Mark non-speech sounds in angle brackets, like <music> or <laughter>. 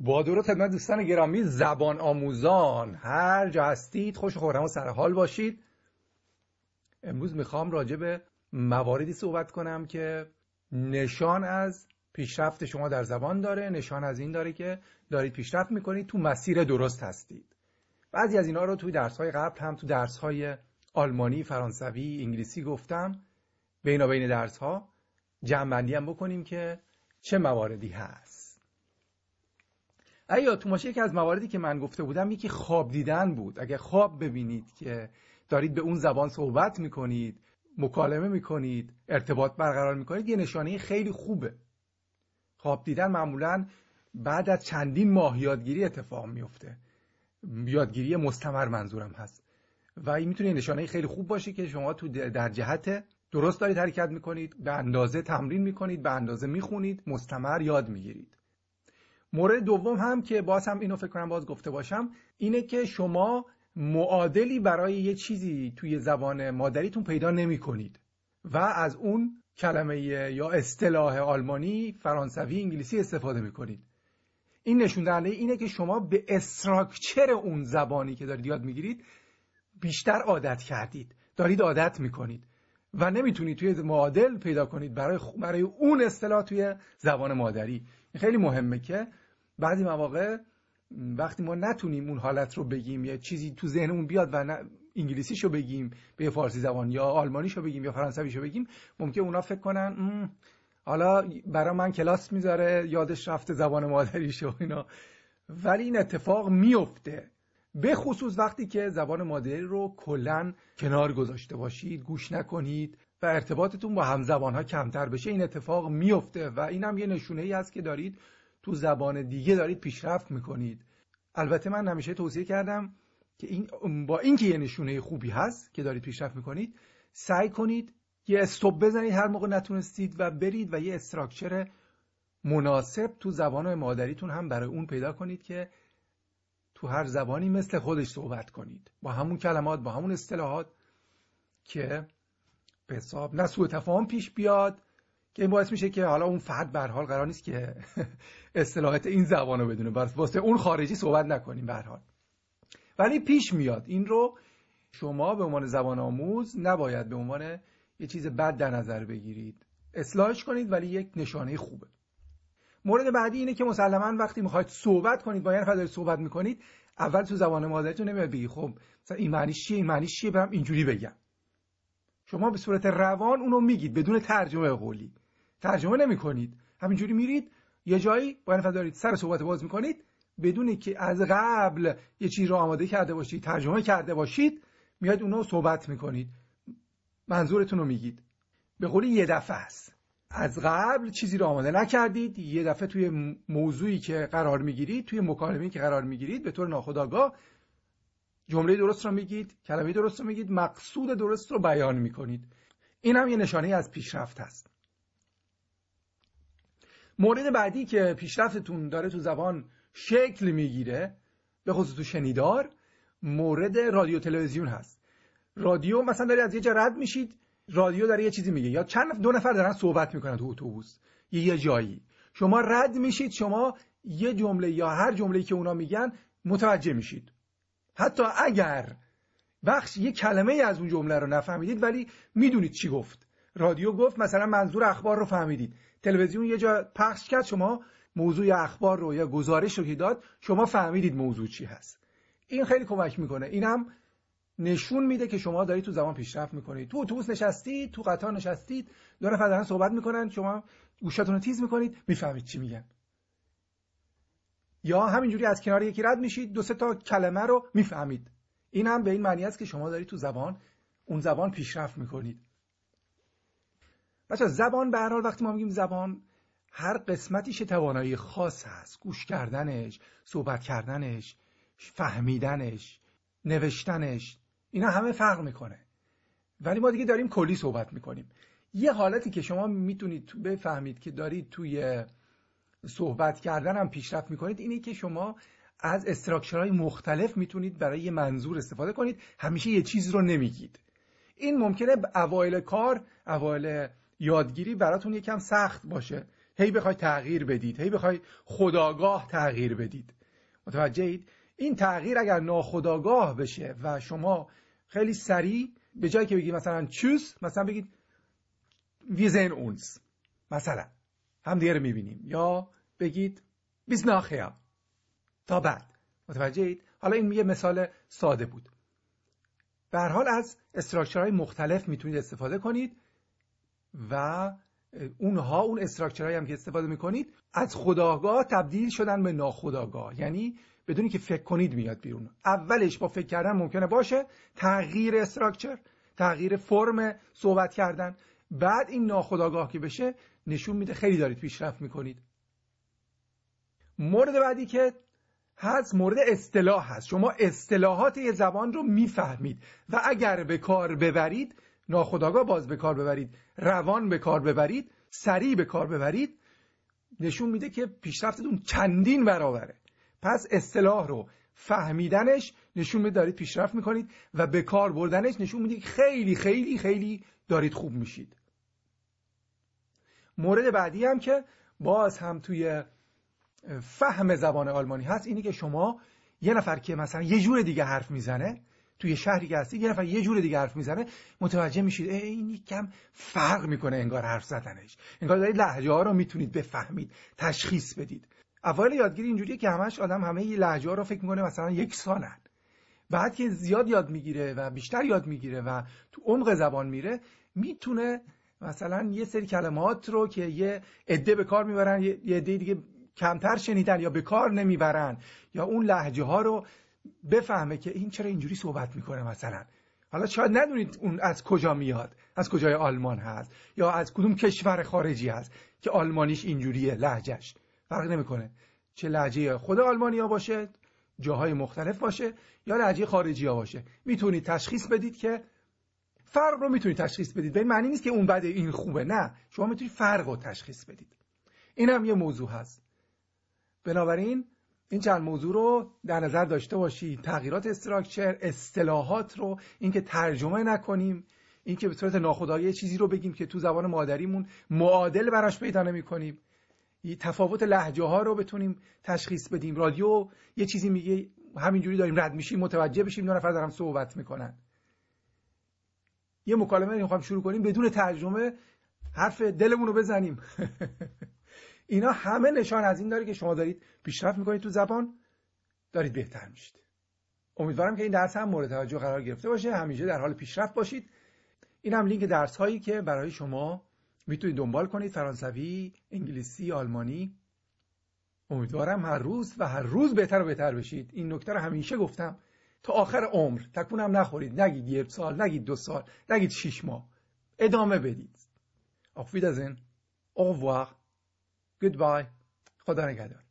با درود خدمت دوستان گرامی زبان آموزان هر جا هستید خوش خورم و سرحال باشید امروز میخوام راجع به مواردی صحبت کنم که نشان از پیشرفت شما در زبان داره نشان از این داره که دارید پیشرفت میکنید تو مسیر درست هستید بعضی از اینا رو توی درس های قبل هم تو درس های آلمانی، فرانسوی، انگلیسی گفتم بینابین درس ها جمع هم بکنیم که چه مواردی هست ایا تو ماشه یکی از مواردی که من گفته بودم یکی خواب دیدن بود اگر خواب ببینید که دارید به اون زبان صحبت میکنید مکالمه میکنید ارتباط برقرار میکنید یه نشانه خیلی خوبه خواب دیدن معمولا بعد از چندین ماه یادگیری اتفاق میفته یادگیری مستمر منظورم هست و این میتونه نشانه خیلی خوب باشه که شما تو در جهت درست دارید حرکت میکنید به اندازه تمرین میکنید به اندازه میخونید مستمر یاد میگیرید مورد دوم هم که باز هم اینو فکر کنم باز گفته باشم اینه که شما معادلی برای یه چیزی توی زبان مادریتون پیدا نمی کنید و از اون کلمه یا اصطلاح آلمانی، فرانسوی، انگلیسی استفاده می کنید. این نشون دهنده اینه که شما به استراکچر اون زبانی که دارید یاد میگیرید بیشتر عادت کردید دارید عادت میکنید و نمیتونید توی معادل پیدا کنید برای, برای اون اصطلاح توی زبان مادری خیلی مهمه که بعضی مواقع وقتی ما نتونیم اون حالت رو بگیم یا چیزی تو ذهنمون بیاد و نه انگلیسیشو بگیم به فارسی زبان یا آلمانیشو بگیم یا فرانسویشو بگیم ممکن اونا فکر کنن حالا برا من کلاس میذاره یادش رفته زبان و اینا ولی این اتفاق میفته به خصوص وقتی که زبان مادری رو کلا کنار گذاشته باشید گوش نکنید و ارتباطتون با همزبان ها کمتر بشه این اتفاق میفته و این هم یه نشونه ای است که دارید تو زبان دیگه دارید پیشرفت میکنید البته من همیشه توصیه کردم که این با اینکه یه نشونه خوبی هست که دارید پیشرفت میکنید سعی کنید یه استوب بزنید هر موقع نتونستید و برید و یه استراکچر مناسب تو زبان مادریتون هم برای اون پیدا کنید که تو هر زبانی مثل خودش صحبت کنید با همون کلمات با همون اصطلاحات که حساب نه سوء تفاهم پیش بیاد که این باعث میشه که حالا اون فرد به حال قرار نیست که <laughs> اصطلاحات این زبان رو بدونه بر واسه اون خارجی صحبت نکنیم به حال ولی پیش میاد این رو شما به عنوان زبان آموز نباید به عنوان یه چیز بد در نظر بگیرید اصلاحش کنید ولی یک نشانه خوبه مورد بعدی اینه که مسلما وقتی میخواید صحبت کنید با یه نفر صحبت میکنید اول تو زبان مادرتون نمیاد بگی خب مثلا این معنی چیه این معنی چیه برم اینجوری بگم شما به صورت روان اونو میگید بدون ترجمه قولی ترجمه نمی کنید همینجوری میرید یه جایی با نفر دارید سر صحبت باز میکنید بدون که از قبل یه چیز رو آماده کرده باشید ترجمه کرده باشید میاد اونو صحبت میکنید منظورتون رو میگید به قولی یه دفعه است از قبل چیزی رو آماده نکردید یه دفعه توی موضوعی که قرار میگیرید توی مکالمه‌ای که قرار میگیرید به طور ناخودآگاه جمله درست رو میگید کلمه درست رو میگید مقصود درست رو بیان میکنید این هم یه نشانه از پیشرفت هست مورد بعدی که پیشرفتتون داره تو زبان شکل میگیره به خصوص تو شنیدار مورد رادیو تلویزیون هست رادیو مثلا داری از یه جا رد میشید رادیو داره یه چیزی میگه یا چند دو نفر دارن صحبت میکنن تو اتوبوس یه جایی شما رد میشید شما یه جمله یا هر جمله‌ای که اونا میگن متوجه میشید حتی اگر بخش یه کلمه از اون جمله رو نفهمیدید ولی میدونید چی گفت رادیو گفت مثلا منظور اخبار رو فهمیدید تلویزیون یه جا پخش کرد شما موضوع اخبار رو یا گزارش رو که داد شما فهمیدید موضوع چی هست این خیلی کمک میکنه اینم نشون میده که شما دارید تو زمان پیشرفت میکنید تو اتوبوس نشستید تو قطار نشستید دو نفر دارن صحبت میکنن شما گوشتون رو تیز میکنید میفهمید چی میگن یا همینجوری از کنار یکی رد میشید دو سه تا کلمه رو میفهمید این هم به این معنی است که شما دارید تو زبان اون زبان پیشرفت میکنید بچه زبان به حال وقتی ما میگیم زبان هر قسمتیش توانایی خاص هست گوش کردنش صحبت کردنش فهمیدنش نوشتنش اینا همه فرق میکنه ولی ما دیگه داریم کلی صحبت میکنیم یه حالتی که شما میتونید بفهمید که دارید توی صحبت کردن هم پیشرفت میکنید اینه که شما از های مختلف میتونید برای یه منظور استفاده کنید همیشه یه چیز رو نمیگید این ممکنه اوایل کار اوایل یادگیری براتون یکم سخت باشه هی بخوای تغییر بدید هی بخوای خداگاه تغییر بدید متوجهید این تغییر اگر ناخداگاه بشه و شما خیلی سریع به جایی که بگید مثلا چوس مثلا بگید ویزن اونز مثلا هم دیگه رو میبینیم یا بگید بیز ناخیا تا بعد متوجه اید حالا این یه مثال ساده بود به حال از های مختلف میتونید استفاده کنید و اونها اون استراکچر هم که استفاده میکنید از خداگاه تبدیل شدن به ناخداگاه یعنی بدونی که فکر کنید میاد بیرون اولش با فکر کردن ممکنه باشه تغییر استراکچر تغییر فرم صحبت کردن بعد این ناخداگاه که بشه نشون میده خیلی دارید پیشرفت میکنید مورد بعدی که هست مورد اصطلاح هست شما اصطلاحات یه زبان رو میفهمید و اگر به کار ببرید ناخداگاه باز به کار ببرید روان به کار ببرید سریع به کار ببرید نشون میده که پیشرفتتون چندین برابره پس اصطلاح رو فهمیدنش نشون میده دارید پیشرفت میکنید و به کار بردنش نشون میده که خیلی خیلی خیلی دارید خوب میشید مورد بعدی هم که باز هم توی فهم زبان آلمانی هست اینی که شما یه نفر که مثلا یه جور دیگه حرف میزنه توی شهری که هستی یه نفر یه جور دیگه حرف میزنه متوجه میشید این کم فرق میکنه انگار حرف زدنش انگار دارید لحجه ها رو میتونید بفهمید تشخیص بدید اول یادگیری اینجوریه که همش آدم همه لحجه ها رو فکر میکنه مثلا یکسانن بعد که زیاد یاد میگیره و بیشتر یاد میگیره و تو عمق زبان میره میتونه مثلا یه سری کلمات رو که یه عده به کار میبرن یه عده دیگه کمتر شنیدن یا به کار نمیبرن یا اون لحجه ها رو بفهمه که این چرا اینجوری صحبت میکنه مثلا حالا شاید ندونید اون از کجا میاد از کجای آلمان هست یا از کدوم کشور خارجی هست که آلمانیش اینجوریه لهجهش فرق نمیکنه چه لحجه خود آلمانیا باشه جاهای مختلف باشه یا لحجه خارجی ها باشه میتونید تشخیص بدید که فرق رو میتونید تشخیص بدید به معنی نیست که اون بده این خوبه نه شما میتونید فرق رو تشخیص بدید این هم یه موضوع هست بنابراین این چند موضوع رو در نظر داشته باشید تغییرات استراکچر اصطلاحات رو اینکه ترجمه نکنیم اینکه به صورت ناخودآگاه چیزی رو بگیم که تو زبان مادریمون معادل براش پیدا نمی‌کنیم تفاوت لحجه ها رو بتونیم تشخیص بدیم رادیو یه چیزی میگه همینجوری داریم رد میشیم متوجه بشیم دو نفر دارم صحبت میکنن یه مکالمه میخوام شروع کنیم بدون ترجمه حرف دلمون رو بزنیم <laughs> اینا همه نشان از این داره که شما دارید پیشرفت میکنید تو زبان دارید بهتر میشید امیدوارم که این درس هم مورد توجه قرار گرفته باشه همیشه در حال پیشرفت باشید این هم لینک درس هایی که برای شما میتونید دنبال کنید فرانسوی انگلیسی آلمانی امیدوارم هر روز و هر روز بهتر و بهتر بشید این نکته رو همیشه گفتم تا آخر عمر تکونم نخورید نگید یک سال نگید دو سال نگید شیش ماه ادامه بدید آفیدازن Goodbye. خدا نگهدار